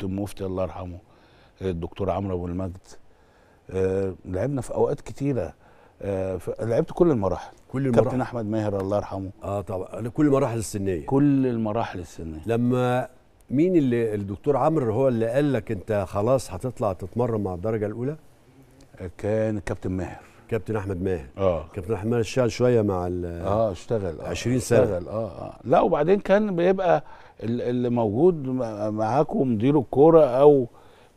كابتن مفتي الله يرحمه آه، الدكتور عمرو ابو المجد آه، لعبنا في اوقات كتيره آه، لعبت كل المراحل كل المراحل كابتن احمد ماهر الله يرحمه اه طبعا كل المراحل السنيه كل المراحل السنيه لما مين اللي الدكتور عمرو هو اللي قال لك انت خلاص هتطلع تتمرن مع الدرجه الاولى كان الكابتن ماهر كابتن احمد ماهر اه كابتن احمد ماهر اشتغل شويه مع ال اه اشتغل آه 20 سنه اشتغل آه, اه لا وبعدين كان بيبقى اللي موجود معاكم مدير الكوره او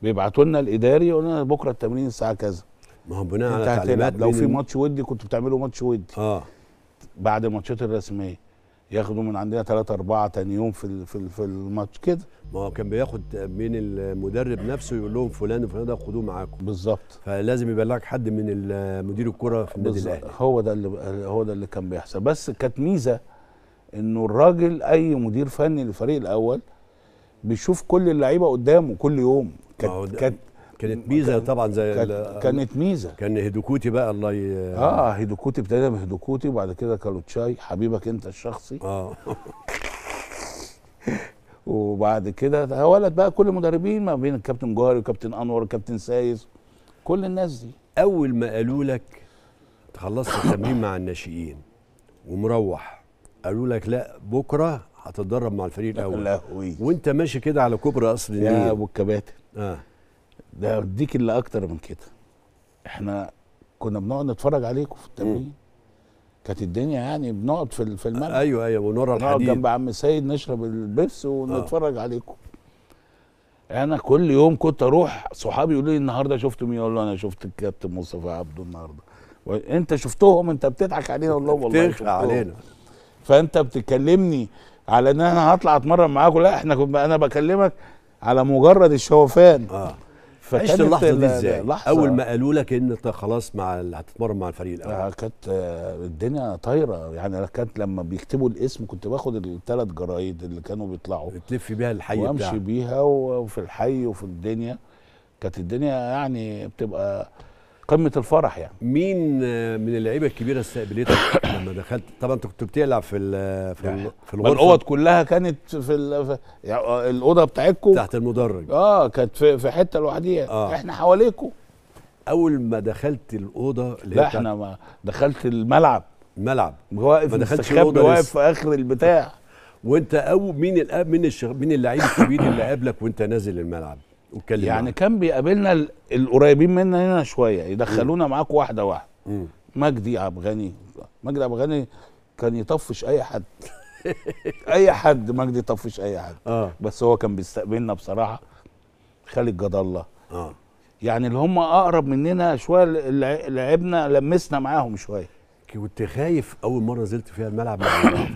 بيبعتوا لنا الاداري يقول لنا بكره التمرين الساعه كذا ما هو بناء على تعليمات لو في ماتش ودي كنتوا بتعملوا ماتش ودي اه بعد الماتشات الرسميه ياخدوا من عندنا ثلاثة أربعة تاني يوم في في في الماتش كده ما هو كان بياخد من المدرب نفسه يقول لهم فلان وفلان ده خدوه معاكم بالظبط فلازم يبلغك حد من مدير الكرة في النادي الأهلي هو ده اللي هو ده اللي كان بيحصل بس كانت ميزة إنه الراجل أي مدير فني للفريق الأول بيشوف كل اللعيبة قدامه كل يوم كانت كانت كانت ميزه طبعا زي كانت ميزه كان هيدوكوتي بقى الله ي... اه هيدوكوتي ابتدينا بهيدوكوتي وبعد كده كالوتشاي حبيبك انت الشخصي اه وبعد كده تولد بقى كل المدربين ما بين الكابتن جوهري وكابتن انور وكابتن سايز كل الناس دي اول ما قالوا لك خلصت التمرين مع الناشئين ومروح قالوا لك لا بكره هتتدرب مع الفريق الاول وانت ماشي كده على كوبري اصل النيل يا ابو الكباتن اه ده اديك اللي اكتر من كده احنا كنا بنقعد نتفرج عليكم في التمرين كانت الدنيا يعني بنقعد في في الملعب ايوه ايوه ونور الحديد نقعد جنب عم سيد نشرب البس ونتفرج آه. عليكم انا كل يوم كنت اروح صحابي يقولوا لي النهارده شفت مين إيه؟ اقول له انا شفت الكابتن مصطفى عبده النهارده انت شفتهم انت بتضحك علينا اقول لهم والله بتضحك علينا فانت بتكلمني على ان انا هطلع اتمرن معاكم لا احنا كنت انا بكلمك على مجرد الشوفان آه. عشت اللحظه دي ازاي؟ اول ما قالوا لك ان انت خلاص مع هتتمرن مع الفريق الاول آه، كانت آه، الدنيا طايره يعني انا كانت لما بيكتبوا الاسم كنت باخد الثلاث جرايد اللي كانوا بيطلعوا تلف بيها الحي وامشي بيها وفي الحي وفي الدنيا كانت الدنيا يعني بتبقى قمه الفرح يعني مين آه، من اللعيبه الكبيره استقبلتك لما دخلت طبعا انت كنت بتلعب في الـ في ال يعني في الغرفه الاوض كلها كانت في, ال يعني آه، الاوضه بتاعتكم تحت المدرج اه كانت في, في حته لوحديها آه. احنا حواليكم اول ما دخلت الاوضه لا احنا ما دخلت الملعب الملعب واقف ما دخلتش الاوضه واقف في اخر البتاع وانت او مين مين مين اللعيب الكبير اللي قابلك وانت نازل الملعب وكلمة. يعني كان بيقابلنا القريبين مننا هنا شويه يدخلونا معاك واحده واحده مجدي عبد الغني مجدي عبد الغني كان يطفش اي حد اي حد مجدي يطفش اي حد آه. بس هو كان بيستقبلنا بصراحه خالد جد الله آه. يعني اللي هم اقرب مننا شويه لعبنا لمسنا معاهم شويه كنت خايف اول مره نزلت فيها الملعب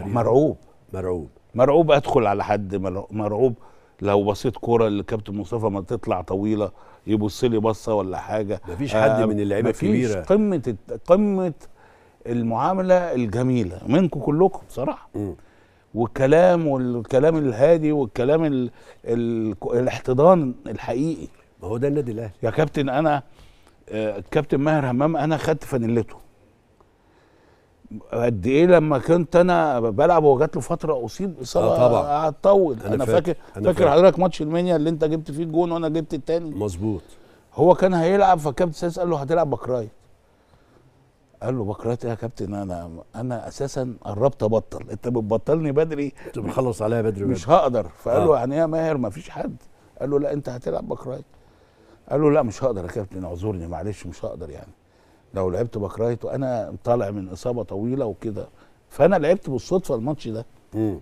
مرعوب مرعوب مرعوب ادخل على حد مرعوب لو بصيت كوره لكابتن مصطفى ما تطلع طويله يبص لي بصه ولا حاجه مفيش حد آه، من اللعيبه الكبيره قمه قمه المعامله الجميله منكم كلكم بصراحه م. والكلام والكلام الهادي والكلام الـ الـ الاحتضان الحقيقي ما هو ده النادي الاهلي يا كابتن انا آه كابتن ماهر همام انا خدت فانيلته قد ايه لما كنت انا بلعب وجات له فتره اصيب آه، اصابه آه طبعا هتطول انا, أنا فاكر أنا فاكر حضرتك ماتش المنيا اللي انت جبت فيه الجون وانا جبت التاني مظبوط هو كان هيلعب فالكابتن سادس قال له هتلعب رايت قال له بكرات ايه يا كابتن انا انا اساسا قربت ابطل انت بتبطلني بدري انت بتخلص عليا بدري مش هقدر فقال له آه. يعني ايه يا ماهر ما فيش حد قال له لا انت هتلعب رايت قال له لا مش هقدر يا كابتن اعذرني معلش مش هقدر يعني لو لعبت رايت انا طالع من اصابه طويله وكده فانا لعبت بالصدفه الماتش ده امم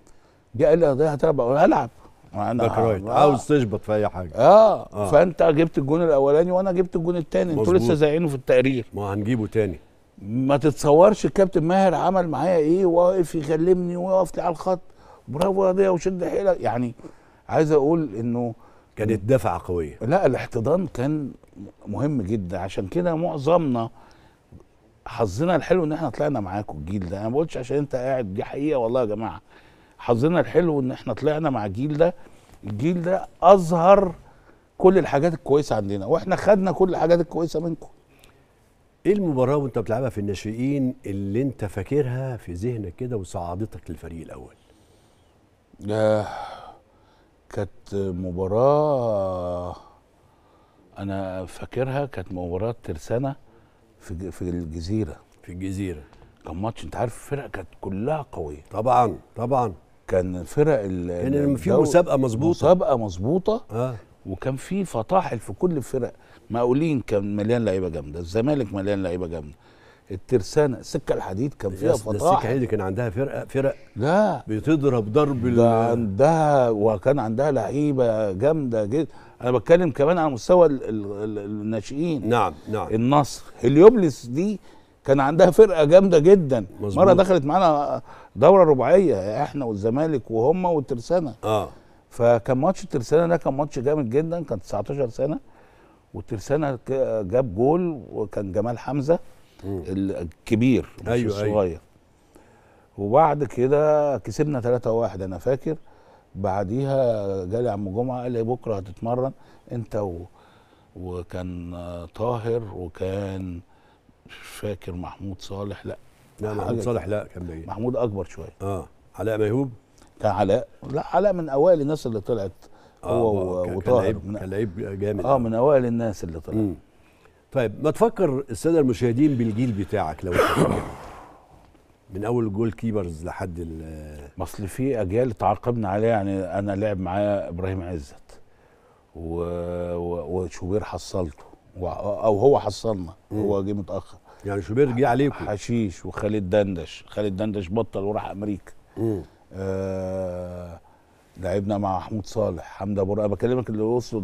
جه قال لي ده هتلعب هلعب انا رايت آه. عاوز تشبط في اي حاجه آه. اه فانت جبت الجون الاولاني وانا جبت الجون الثاني انتوا لسه زعينه في التقرير ما هنجيبه ثاني ما تتصورش الكابتن ماهر عمل معايا ايه واقف يكلمني واقف لي على الخط برافو يا ضياء وشد حيلك يعني عايز اقول انه كانت دفعه قويه لا الاحتضان كان مهم جدا عشان كده معظمنا حظنا الحلو ان احنا طلعنا معاكم الجيل ده انا ما بقولش عشان انت قاعد دي حقيقه والله يا جماعه حظنا الحلو ان احنا طلعنا مع الجيل ده الجيل ده اظهر كل الحاجات الكويسه عندنا واحنا خدنا كل الحاجات الكويسه منكم ايه المباراه وانت بتلعبها في الناشئين اللي انت فاكرها في ذهنك كده وصعدتك للفريق الاول آه كانت مباراه انا فاكرها كانت مباراه ترسانه في في الجزيره في الجزيره كان ماتش انت عارف الفرق كانت كلها قويه طبعا طبعا كان فرق ال كان يعني في مسابقه مظبوطه مسابقه مظبوطه آه. وكان في فطاحل في كل الفرق مقاولين كان مليان لعيبه جامده الزمالك مليان لعيبه جامده الترسانه السكه الحديد كان فيها فطاحل السكه الحديد كان عندها فرقه فرق لا بتضرب ضرب ده عندها وكان عندها لعيبه جامده جدا انا بتكلم كمان على مستوى الناشئين نعم نعم النصر هليوبلس دي كان عندها فرقه جامده جدا مزبوط. مره دخلت معانا دوره رباعيه احنا والزمالك وهم والترسانه اه فكان ماتش الترسانه ده كان ماتش جامد جدا كان 19 سنه والترسانه جاب جول وكان جمال حمزه الكبير مش أيوة, أيوة. الصغير أيوة. وبعد كده كسبنا 3-1 انا فاكر بعديها جالي عم جمعه قال لي بكره هتتمرن انت و... وكان طاهر وكان مش فاكر محمود صالح لا لا محمود صالح لا كان بعيد محمود اكبر شويه اه علاء ميهوب كان علاء لا علاء من اوائل الناس اللي طلعت آه، هو آه وطاهر كان لعيب كان لعيب جامد اه من اوائل الناس اللي طلعت طيب ما تفكر الساده المشاهدين بالجيل بتاعك لو من اول جول كيبرز لحد ال اصل في اجيال تعاقبنا عليها يعني انا لعب معايا ابراهيم عزت و... و... وشوبير حصلته و... او هو حصلنا هو جه متاخر يعني شوبير جه عليكم حشيش وخالد دندش خالد دندش بطل وراح امريكا آه... لعبنا مع محمود صالح حمد ابو بكلمك اللي وصلوا